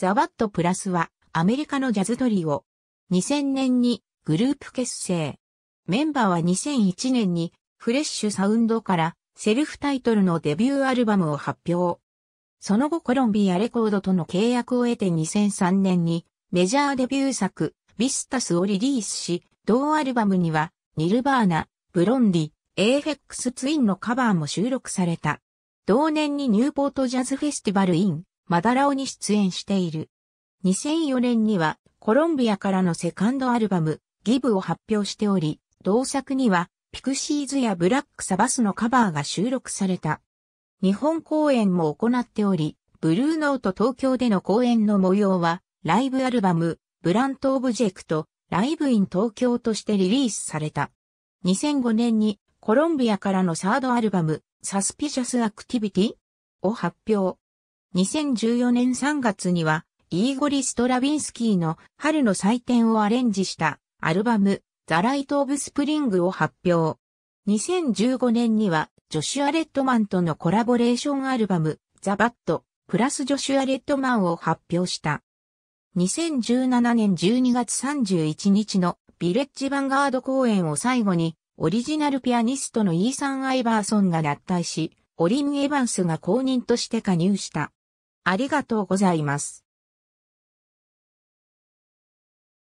ザ・ワット・プラスはアメリカのジャズトリオ。2000年にグループ結成。メンバーは2001年にフレッシュサウンドからセルフタイトルのデビューアルバムを発表。その後コロンビアレコードとの契約を得て2003年にメジャーデビュー作ビスタスをリリースし、同アルバムにはニルバーナ、ブロンディ、エーフェックスツインのカバーも収録された。同年にニューポートジャズフェスティバルインマダラオに出演している。2004年にはコロンビアからのセカンドアルバム、ギブを発表しており、同作にはピクシーズやブラックサバスのカバーが収録された。日本公演も行っており、ブルーノート東京での公演の模様は、ライブアルバム、ブラントオブジェクト、ライブイン東京としてリリースされた。2005年にコロンビアからのサードアルバム、サスピシャスアクティビティを発表。2014年3月には、イーゴリ・ストラビンスキーの春の祭典をアレンジしたアルバム、ザ・ライト・オブ・スプリングを発表。2015年には、ジョシュア・レッドマンとのコラボレーションアルバム、ザ・バット、プラスジョシュア・レッドマンを発表した。2017年12月31日のビレッジヴァンガード公演を最後に、オリジナルピアニストのイーサン・アイバーソンが脱退し、オリム・エヴァンスが公認として加入した。ありがとうございます。